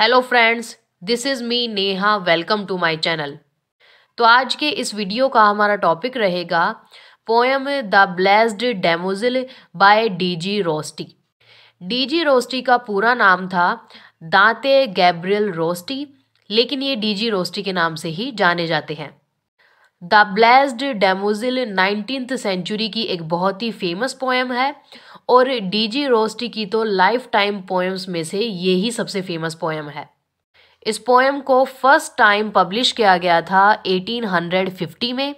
Hello friends this is me Neha welcome to my channel तो आज के इस वीडियो का हमारा टॉपिक रहेगा poem the blessed damozel by D G Rossetti D G Rossetti का पूरा नाम था दांते गैब्रियल रोस्टी लेकिन ये डीजी रोस्टी के नाम से ही जाने जाते हैं the blessed damozel nineteenth century की एक बहुत ही फेमस पोएम है और डी जी रोस्टी की तो लाइफ टाइम पोएम्स में से ये ही सबसे फेमस पोएम है इस पोएम को फर्स्ट टाइम पब्लिश किया गया था 1850 में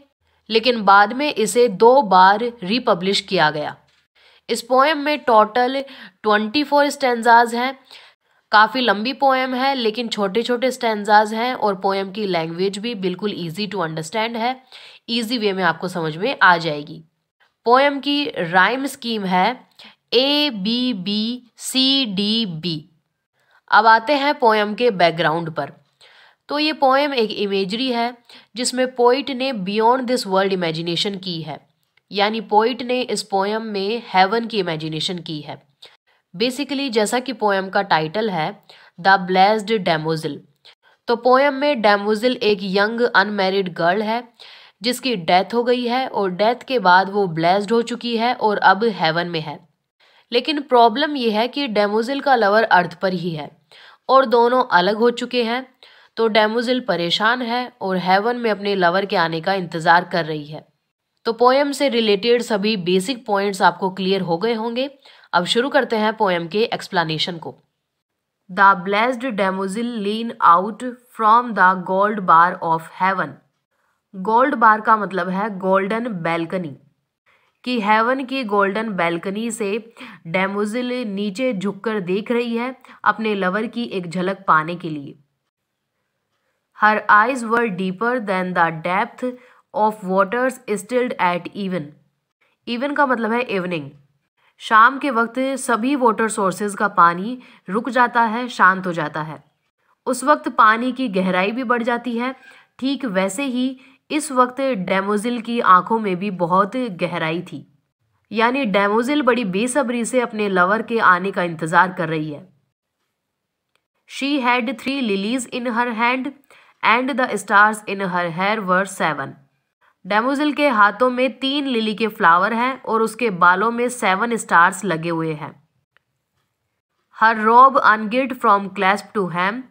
लेकिन बाद में इसे दो बार रीपब्लिश किया गया इस पोएम में टोटल 24 फोर स्टेंजाज हैं काफ़ी लंबी पोएम है लेकिन छोटे छोटे स्टैंडाज हैं और पोएम की लैंग्वेज भी बिल्कुल ईजी टू अंडरस्टैंड है ईजी वे में आपको समझ में आ जाएगी पोएम की राइम स्कीम है A B B C D B अब आते हैं पोएम के बैकग्राउंड पर तो ये पोएम एक इमेजरी है जिसमें पोइट ने बियॉन्ड दिस वर्ल्ड इमेजिनेशन की है यानी पोइट ने इस पोएम में हेवन की इमेजिनेशन की है बेसिकली जैसा कि पोएम का टाइटल है द ब्लेस्ड डेमोजिल तो पोएम में डेमोजिल एक यंग अनमेरिड गर्ल है जिसकी डेथ हो गई है और डेथ के बाद वो ब्लेस्ड हो चुकी है और अब हेवन में है लेकिन प्रॉब्लम ये है कि डेमोजिल का लवर अर्थ पर ही है और दोनों अलग हो चुके हैं तो डेमोजिल परेशान है और हेवन में अपने लवर के आने का इंतज़ार कर रही है तो पोएम से रिलेटेड सभी बेसिक पॉइंट्स आपको क्लियर हो गए होंगे अब शुरू करते हैं पोएम के एक्सप्लानेशन को the blessed damozel lean out from the gold bar of heaven gold bar का मतलब है गोल्डन बैल्कनी कि हेवन की गोल्डन बैल्कनी से डेमोजिल नीचे झुककर देख रही है अपने लवर की एक झलक पाने के लिए हर eyes were deeper than the depth of waters stilled at even even का मतलब है इवनिंग शाम के वक्त सभी वाटर सोर्सेज का पानी रुक जाता है शांत हो जाता है उस वक्त पानी की गहराई भी बढ़ जाती है ठीक वैसे ही इस वक्त डेमोजिल की आंखों में भी बहुत गहराई थी यानी डेमोजिल बड़ी बेसब्री से अपने लवर के आने का इंतज़ार कर रही है she had three lilies in her hand and the stars in her hair were seven damozel के हाथों में तीन लिली के फ्लावर हैं और उसके बालों में सेवन स्टार्स लगे हुए हैं her robe ungirt from clasp to hem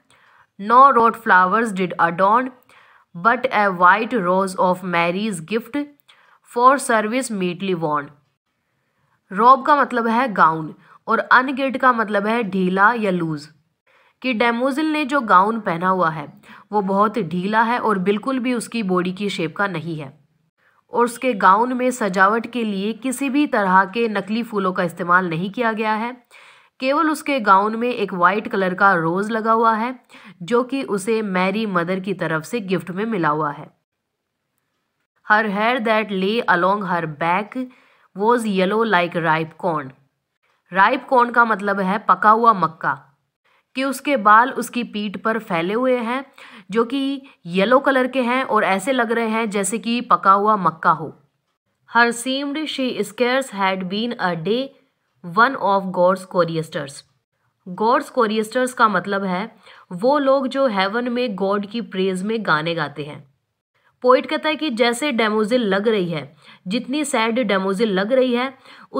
no wrought flowers did adorn but a white rose of Mary's gift for service meetly वॉन्ड रॉब का मतलब है गाउन और अनगिड का मतलब है ढीला या लूज कि डेमोजिल ने जो गाउन पहना हुआ है वो बहुत ढीला है और बिल्कुल भी उसकी बॉडी की शेप का नहीं है और उसके गाउन में सजावट के लिए किसी भी तरह के नकली फूलों का इस्तेमाल नहीं किया गया है केवल उसके गाउन में एक वाइट कलर का रोज़ लगा हुआ है जो कि उसे मैरी मदर की तरफ से गिफ्ट में मिला हुआ है her hair that lay along her back was yellow like ripe corn ripe corn का मतलब है पका हुआ मक्का कि उसके बाल उसकी पीठ पर फैले हुए हैं जो कि येलो कलर के हैं और ऐसे लग रहे हैं जैसे कि पका हुआ मक्का हो her seemed she scarce had been a day one of God's choristers God's choristers का मतलब है वो लोग जो हेवन में गॉड की प्रेज में गाने गाते हैं पोइट कहता है कि जैसे डेमोजिल लग रही है जितनी सैड डेमोजिल लग रही है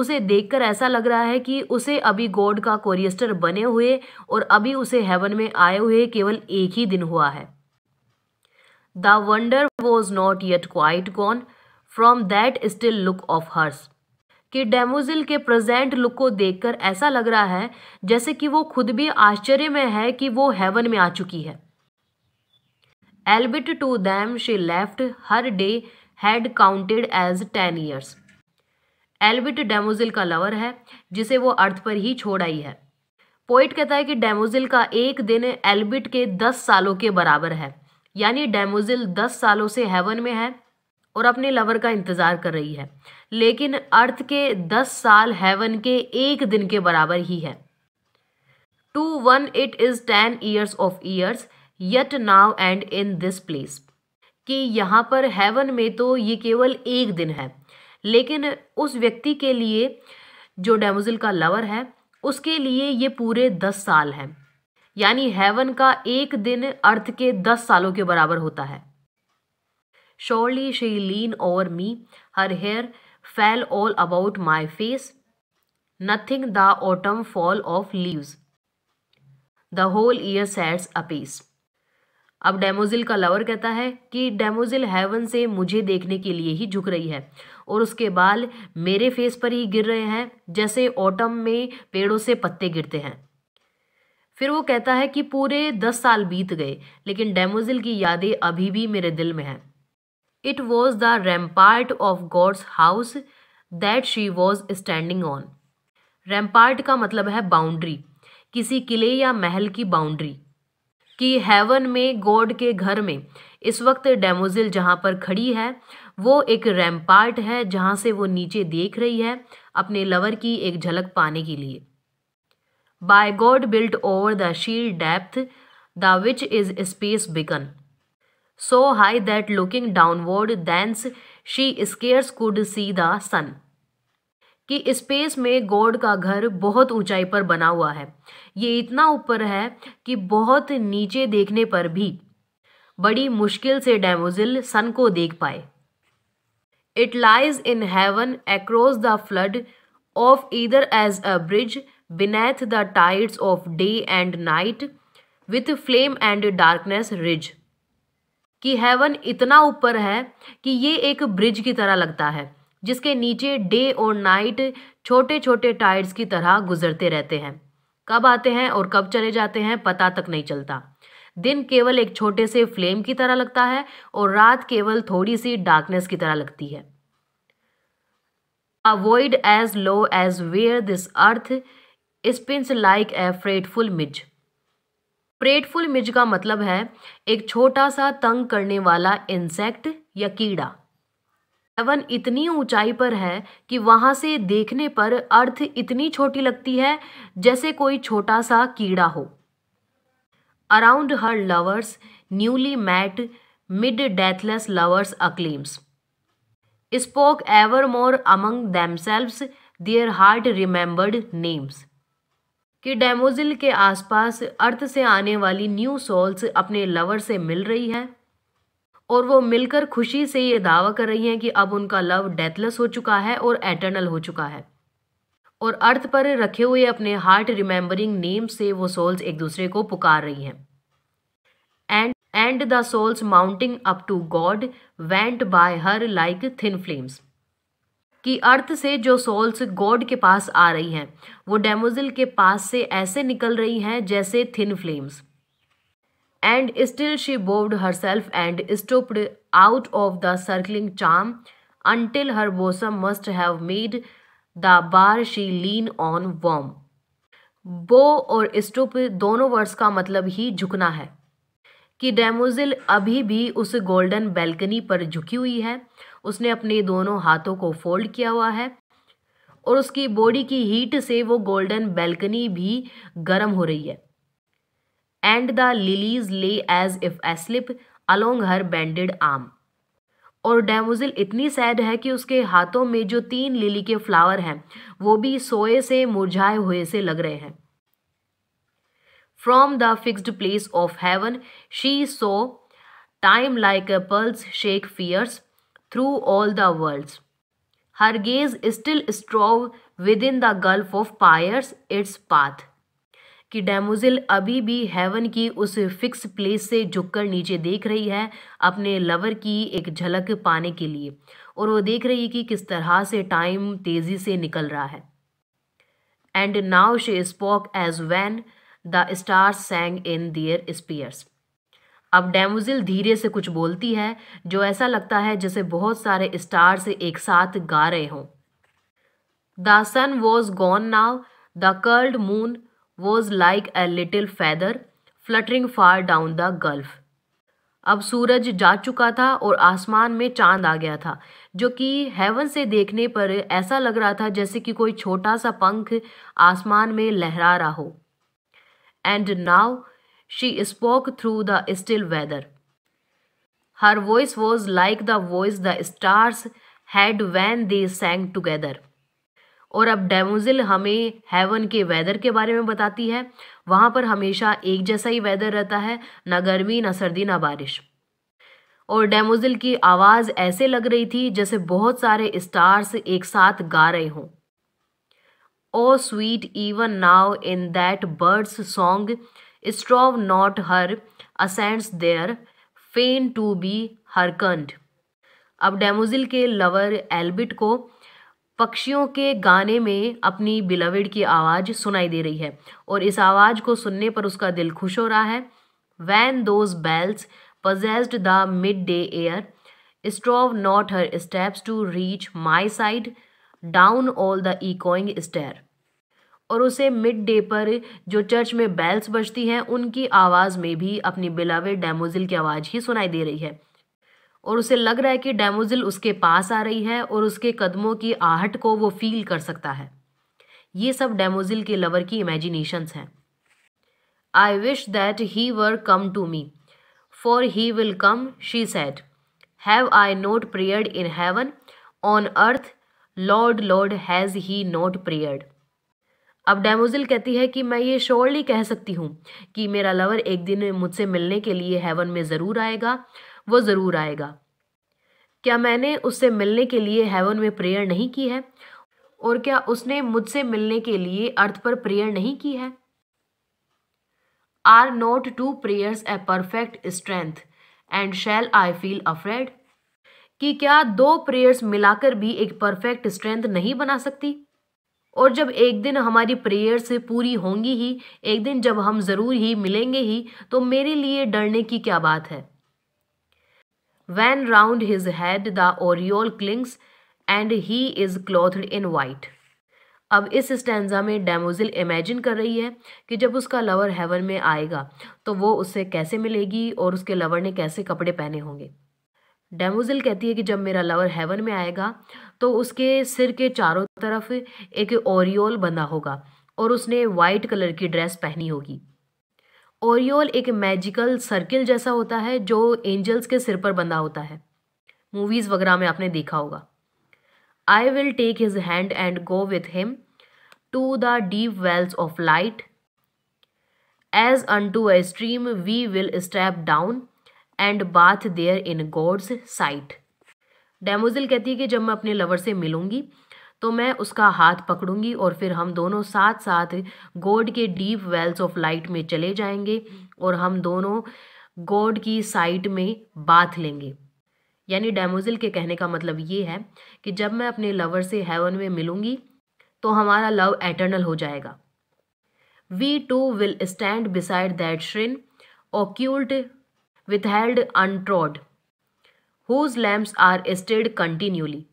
उसे देखकर ऐसा लग रहा है कि उसे अभी गॉड का कोरियस्टर बने हुए और अभी उसे हेवन में आए हुए केवल एक ही दिन हुआ है the wonder was not yet quite gone from that still look of hers कि डेमोजिल के प्रेजेंट लुक को देखकर ऐसा लग रहा है जैसे कि वो खुद भी आश्चर्य में है कि वो हेवन में आ चुकी है albeit to them she left her day had counted as ten years albeit damozel का लवर है जिसे वो अर्थ पर ही छोड़ आई है पोइट कहता है कि डेमोजिल का एक दिन एल्बिट के दस सालों के बराबर है यानी डेमोजिल दस सालों से हेवन में है और अपने लवर का इंतज़ार कर रही है लेकिन अर्थ के दस साल हेवन के एक दिन के बराबर ही है to one it is ten years of years yet now and in this place कि यहाँ पर हेवन में तो ये केवल एक दिन है लेकिन उस व्यक्ति के लिए जो डेमोजिल का लवर है उसके लिए ये पूरे दस साल हैं यानी हेवन का एक दिन अर्थ के दस सालों के बराबर होता है surely she lean over me her hair fell all about my face nothing the autumn fall of leaves the whole year sets apace अब डेमोजिल का लवर कहता है कि डेमोजिल हेवन से मुझे देखने के लिए ही झुक रही है और उसके बाल मेरे फेस पर ही गिर रहे हैं जैसे ऑटम में पेड़ों से पत्ते गिरते हैं फिर वो कहता है कि पूरे दस साल बीत गए लेकिन डेमोजिल की यादें अभी भी मेरे दिल में हैं it was the rampart of God's house that she was standing on rampart का मतलब है बाउंड्री किसी किले या महल की बाउंड्री कि हेवन में गॉड के घर में इस वक्त डेमोजिल जहाँ पर खड़ी है वो एक रैमपार्ट है जहाँ से वो नीचे देख रही है अपने लवर की एक झलक पाने के लिए by God built over the sheer depth the which is space begun so high that looking downward thence she scarce could see the sun कि स्पेस में गॉड का घर बहुत ऊंचाई पर बना हुआ है ये इतना ऊपर है कि बहुत नीचे देखने पर भी बड़ी मुश्किल से डैमोजिल सन को देख पाए it lies in heaven across the flood of ether as a bridge beneath the tides of day and night with flame and darkness ridge कि हेवन इतना ऊपर है कि ये एक ब्रिज की तरह लगता है जिसके नीचे डे और नाइट छोटे छोटे टायर्स की तरह गुजरते रहते हैं कब आते हैं और कब चले जाते हैं पता तक नहीं चलता दिन केवल एक छोटे से फ्लेम की तरह लगता है और रात केवल थोड़ी सी डार्कनेस की तरह लगती है a void as low as where this earth spins like a fretful midge fretful midge का मतलब है एक छोटा सा तंग करने वाला इंसेक्ट या कीड़ा हेवन इतनी ऊंचाई पर है कि वहां से देखने पर अर्थ इतनी छोटी लगती है जैसे कोई छोटा सा कीड़ा हो around her lovers newly met mid deathless lovers acclaims spoke evermore among themselves their heart remembered names कि डेमोजिल के आसपास अर्थ से आने वाली न्यू सोल्स अपने लवर से मिल रही है और वो मिलकर खुशी से ये दावा कर रही हैं कि अब उनका लव डेथलेस हो चुका है और एटर्नल हो चुका है और अर्थ पर रखे हुए अपने हार्ट रिमेंबरिंग नेम से वो सोल्स एक दूसरे को पुकार रही हैं and and the souls mounting up to God went by her like thin flames कि अर्थ से जो सोल्स गॉड के पास आ रही हैं वो डेमोजिल के पास से ऐसे निकल रही हैं जैसे thin flames and still she bowed herself and stooped out of the circling charm until her bosom must have made the bar she lean on warm bow और स्टुप दोनों वर्ड्स का मतलब ही झुकना है कि डेमोजिल अभी भी उस गोल्डन बैल्कनी पर झुकी हुई है उसने अपने दोनों हाथों को फोल्ड किया हुआ है और उसकी बॉडी की हीट से वो गोल्डन बैल्कनी भी गर्म हो रही है and the lilies lay as if asleep along her bended arm और डेमोजिल इतनी सैड है कि उसके हाथों में जो तीन लिली के फ्लावर हैं वो भी सोए से मुरझाए हुए से लग रहे हैं from the fixed place of heaven she saw time like a pulse shake fierce through all the worlds her gaze still strove within the gulf of pierce its path कि डैमोजिल अभी भी haven की उस fix place से झुककर नीचे देख रही है अपने लवर की एक झलक पाने के लिए और वो देख रही है कि किस तरह से टाइम तेज़ी से निकल रहा है and now she spoke as when the stars sang in their spheres अब डैमोजिल धीरे से कुछ बोलती है जो ऐसा लगता है जैसे बहुत सारे स्टार्स एक साथ गा रहे हों the sun was gone now the curled moon was like a little feather fluttering far down the gulf अब सूरज जा चुका था और आसमान में चांद आ गया था जो कि हेवन से देखने पर ऐसा लग रहा था जैसे कि कोई छोटा सा पंख आसमान में लहरा रहा हो and now she spoke through the still weather her voice was like the voice the stars had when they sang together और अब डेमोजिल हमें हेवन के वेदर के बारे में बताती है वहाँ पर हमेशा एक जैसा ही वेदर रहता है ना गर्मी ना सर्दी ना बारिश और डेमोजिल की आवाज़ ऐसे लग रही थी जैसे बहुत सारे स्टार्स एक साथ गा रहे हों oh sweet even now in that bird's song strove not her accents there fain to be hearkened अब डेमोजिल के लवर एल्बिट को पक्षियों के गाने में अपनी बिलविड की आवाज़ सुनाई दे रही है और इस आवाज़ को सुनने पर उसका दिल खुश हो रहा है when those bells possessed the midday air strove not her steps to reach my side down all the echoing stair और उसे मिड डे पर जो चर्च में बेल्स बजती हैं उनकी आवाज़ में भी अपनी बिलावे डेमोजिल की आवाज़ ही सुनाई दे रही है और उसे लग रहा है कि डेमोजिल उसके पास आ रही है और उसके कदमों की आहट को वो फील कर सकता है ये सब डेमोजिल के लवर की इमेजिनेशंस हैं I wish that he were come to me for he will come she said have I not prayed in heaven on earth Lord Lord has he not prayed अब damozel कहती है कि मैं ये surely कह सकती हूँ कि मेरा लवर एक दिन मुझसे मिलने के लिए हेवन में ज़रूर आएगा वो ज़रूर आएगा क्या मैंने उससे मिलने के लिए हेवन में प्रेयर नहीं की है और क्या उसने मुझसे मिलने के लिए अर्थ पर प्रेयर नहीं की है are not two prayers a perfect strength and shall I feel afraid कि क्या दो प्रेयर्स मिलाकर भी एक परफेक्ट स्ट्रेंथ नहीं बना सकती और जब एक दिन हमारी प्रेयर्स पूरी होंगी ही एक दिन जब हम ज़रूर ही मिलेंगे ही तो मेरे लिए डरने की क्या बात है When round his head the aureole clings and he is clothed in white. अब इस स्टैंडा में डेमोजिल इमेजिन कर रही है कि जब उसका लवर हेवन में आएगा तो वो उससे कैसे मिलेगी और उसके लवर ने कैसे कपड़े पहने होंगे डेमोजिल कहती है कि जब मेरा लवर हेवन में आएगा तो उसके सिर के चारों तरफ एक ओरियोल बंधा होगा और उसने वाइट कलर की ड्रेस पहनी होगी ओरियोल एक मैजिकल सर्किल जैसा होता है जो एंजल्स के सिर पर बंधा होता है मूवीज़ वगैरह में आपने देखा होगा I will take his hand and go with him to the deep wells of light as unto a stream we will step down and bathe there in God's sight damozel कहती है कि जब मैं अपने lover से मिलूंगी तो मैं उसका हाथ पकड़ूंगी और फिर हम दोनों साथ साथ गॉड के डीप वेल्स ऑफ लाइट में चले जाएंगे और हम दोनों गॉड की साइट में बात लेंगे यानी डेमोजिल के कहने का मतलब ये है कि जब मैं अपने लवर से हेवन में मिलूंगी तो हमारा लव एटर्नल हो जाएगा we two will stand beside that shrine occult withheld untrod whose lamps are stirred continually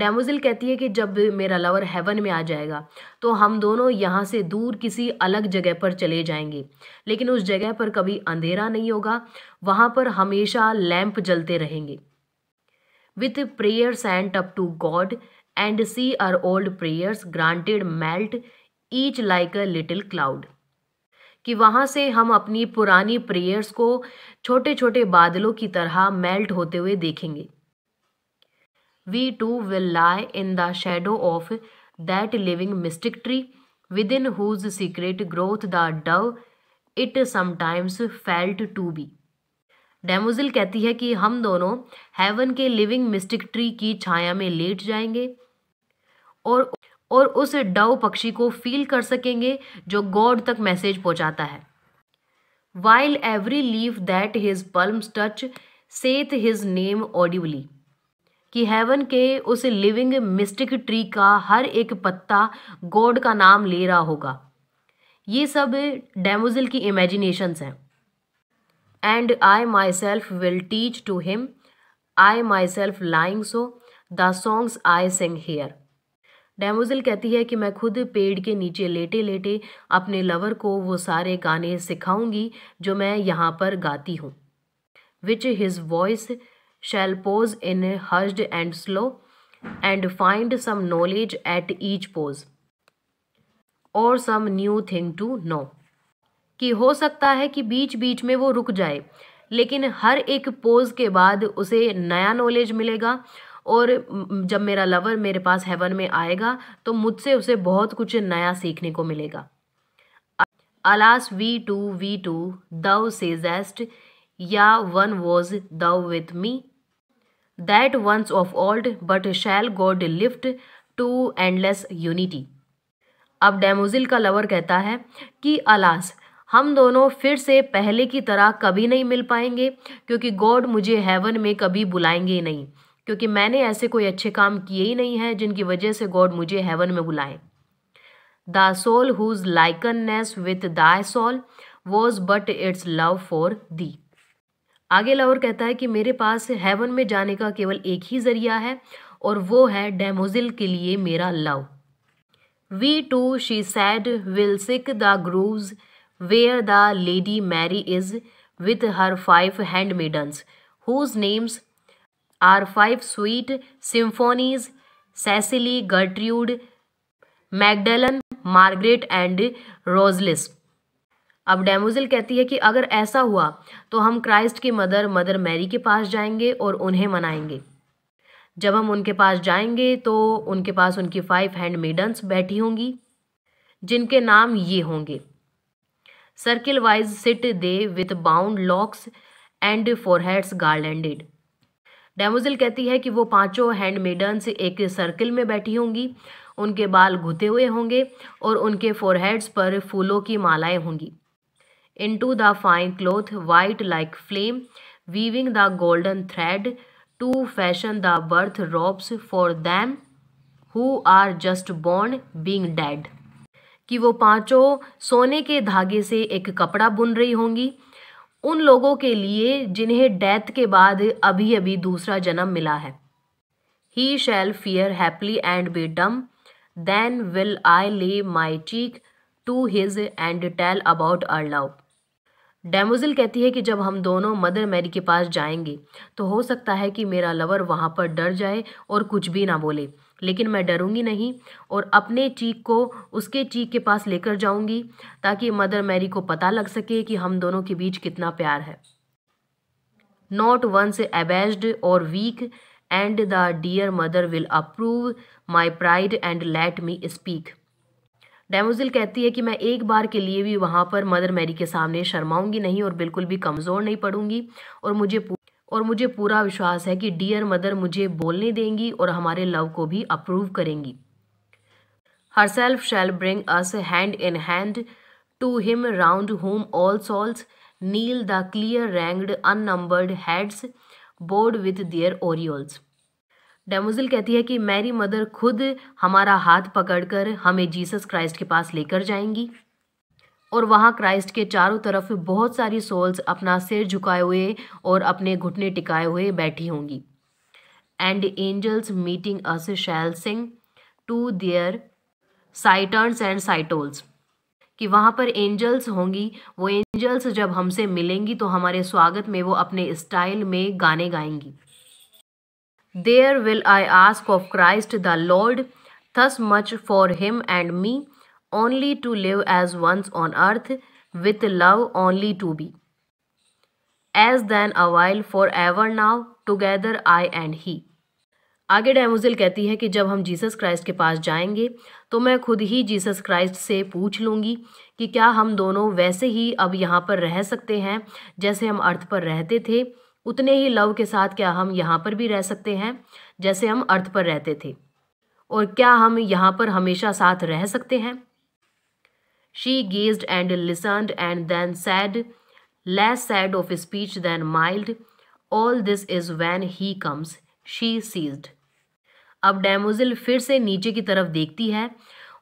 damozel कहती है कि जब मेरा लवर हेवन में आ जाएगा तो हम दोनों यहाँ से दूर किसी अलग जगह पर चले जाएंगे लेकिन उस जगह पर कभी अंधेरा नहीं होगा वहाँ पर हमेशा लैंप जलते रहेंगे with prayer sent up to God and see our old prayers granted melt each like a little cloud कि वहाँ से हम अपनी पुरानी प्रेयर्स को छोटे छोटे बादलों की तरह मेल्ट होते हुए देखेंगे we too will lie in the shadow of that living mystic tree within whose secret growth the dove it sometimes felt to be डेमोजिल कहती है कि हम दोनों हेवन के लिविंग मिस्टिक ट्री की छाया में लेट जाएंगे और और उस डव पक्षी को फील कर सकेंगे जो गॉड तक मैसेज पहुंचाता है while every leaf that his plumes touch saith his name audibly कि हेवन के उस लिविंग मिस्टिक ट्री का हर एक पत्ता गॉड का नाम ले रहा होगा ये सब डेमोजिल की इमेजिनेशंस हैं and I myself will teach to him I myself lying so the songs I sing here damozel कहती है कि मैं खुद पेड़ के नीचे लेटे लेटे अपने लवर को वो सारे गाने सिखाऊंगी जो मैं यहाँ पर गाती हूँ which his voice shall pose in hushed and slow and find some knowledge at each pose or some new thing to know कि हो सकता है कि बीच बीच में वो रुक जाए लेकिन हर एक पोज के बाद उसे नया नॉलेज मिलेगा और जब मेरा लवर मेरे पास हेवन में आएगा तो मुझसे उसे बहुत कुछ नया सीखने को मिलेगा alas we two we two thou sayest yea one was thou with me that once of old but shall God lift to endless unity. अब डेमोजिल का लवर कहता है कि अलास हम दोनों फिर से पहले की तरह कभी नहीं मिल पाएंगे क्योंकि गॉड मुझे हेवन में कभी बुलाएंगे ही नहीं क्योंकि मैंने ऐसे कोई अच्छे काम किए ही नहीं हैं जिनकी वजह से गॉड मुझे हेवन में बुलाएं the soul whose likeness with thy soul was but its love for thee आगे लवर कहता है कि मेरे पास हेवन में जाने का केवल एक ही जरिया है और वो है डेमोजिल के लिए मेरा love we two she said will seek the groves where the lady Mary is with her five handmaidens whose names are five sweet symphonies Cecily Gertrude Magdalen Margaret and Rosalys अब डेमोजिल कहती है कि अगर ऐसा हुआ तो हम Christ की मदर मदर मैरी के पास जाएंगे और उन्हें मनाएंगे जब हम उनके पास जाएंगे तो उनके पास उनकी फाइव हैंड मेडन्स बैठी होंगी जिनके नाम ये होंगे circlewise sit they with bound locks and foreheads garlanded damozel कहती है कि वो पांचों हैंडमेडन्स एक सर्किल में बैठी होंगी उनके बाल घुते हुए होंगे और उनके फोरहेड्स पर फूलों की मालाएं होंगी into the fine cloth white like flame weaving the golden thread to fashion the birth robes for them who are just born being dead कि वो पाँचों सोने के धागे से एक कपड़ा बुन रही होंगी उन लोगों के लिए जिन्हें डेथ के बाद अभी अभी दूसरा जन्म मिला है he shall fear haply and be dumb then will I lay my cheek to his and tell about our love damozel कहती है कि जब हम दोनों मदर मैरी के पास जाएंगे तो हो सकता है कि मेरा लवर वहाँ पर डर जाए और कुछ भी ना बोले लेकिन मैं डरूंगी नहीं और अपने चीक को उसके चीक के पास लेकर जाऊंगी ताकि मदर मैरी को पता लग सके कि हम दोनों के बीच कितना प्यार है not once abashed or weak and the dear mother will approve my pride and let me speak damozel कहती है कि मैं एक बार के लिए भी वहाँ पर मदर मैरी के सामने शर्माऊंगी नहीं और बिल्कुल भी कमज़ोर नहीं पड़ूंगी और मुझे और मुझे पूरा विश्वास है कि डियर मदर मुझे बोलने देंगी और हमारे लव को भी अप्रूव करेंगी herself shall bring us hand in hand to him round whom all souls kneel the clear ranged unnumbered heads bowed with their aureoles damozel कहती है कि मैरी मदर खुद हमारा हाथ पकड़कर हमें जीसस क्राइस्ट के पास लेकर जाएंगी और वहाँ क्राइस्ट के चारों तरफ बहुत सारी सोल्स अपना सिर झुकाए हुए और अपने घुटने टिकाए हुए बैठी होंगी and angels meeting us shall sing to their citherns and citoles कि वहाँ पर एंजल्स होंगी वो एंजल्स जब हमसे मिलेंगी तो हमारे स्वागत में वो अपने स्टाइल में गाने गाएंगी there will I ask of Christ the Lord thus much for him and me only to live as once on earth with love only to be as then awhile for ever now together I and he आगे damozel कहती है कि जब हम Jesus Christ के पास जाएंगे तो मैं खुद ही जीसस क्राइस्ट से पूछ लूँगी कि क्या हम दोनों वैसे ही अब यहाँ पर रह सकते हैं जैसे हम अर्थ पर रहते थे उतने ही लव के साथ क्या हम यहाँ पर भी रह सकते हैं जैसे हम अर्थ पर रहते थे और क्या हम यहाँ पर हमेशा साथ रह सकते हैं she gazed and listened and then said less sad of speech than mild all this is when he comes she ceased अब डैमोजिल फिर से नीचे की तरफ देखती है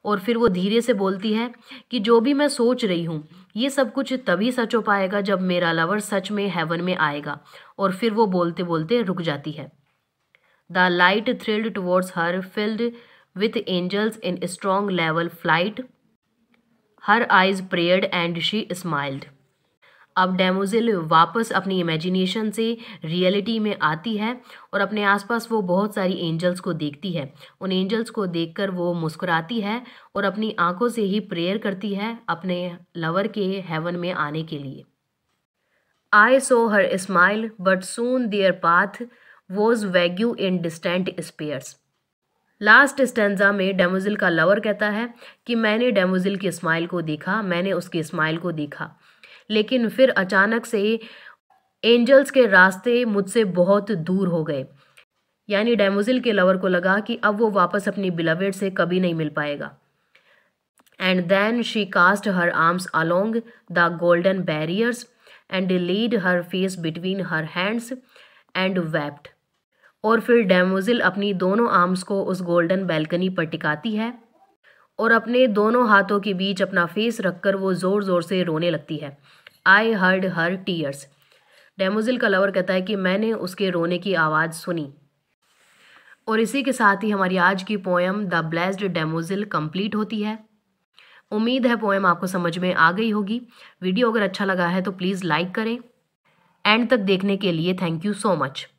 और फिर वो धीरे से बोलती है कि जो भी मैं सोच रही हूँ ये सब कुछ तभी सच हो पाएगा जब मेरा लवर सच में हेवन में आएगा और फिर वो बोलते बोलते रुक जाती है the light thrilled towards her filled with angels in strong level flight her eyes prayed and she smiled अब डेमोजिल वापस अपनी इमेजिनेशन से रियलिटी में आती है और अपने आसपास वो बहुत सारी एंजल्स को देखती है उन एंजल्स को देखकर वो मुस्कुराती है और अपनी आंखों से ही प्रेयर करती है अपने लवर के हेवन में आने के लिए I saw her smile but soon their path was vague in distant spheres last stanza में डेमोजिल का लवर कहता है कि मैंने डेमोजिल की स्माइल को देखा मैंने उसकी स्माइल को देखा लेकिन फिर अचानक से एंजल्स के रास्ते मुझसे बहुत दूर हो गए यानी डेमोजिल के लवर को लगा कि अब वो वापस अपनी बिलवेड से कभी नहीं मिल पाएगा and then she cast her arms along the golden barriers and laid her face between her hands and wept और फिर डेमोजिल अपनी दोनों आर्म्स को उस गोल्डन बैल्कनी पर टिकाती है और अपने दोनों हाथों के बीच अपना फेस रखकर वो ज़ोर ज़ोर से रोने लगती है आई हर्ड हर टीयर्स डेमोजिल का लवर कहता है कि मैंने उसके रोने की आवाज़ सुनी और इसी के साथ ही हमारी आज की poem the blessed damozel complete होती है उम्मीद है पोएम आपको समझ में आ गई होगी वीडियो अगर अच्छा लगा है तो प्लीज़ लाइक करें एंड तक देखने के लिए थैंक यू सो मच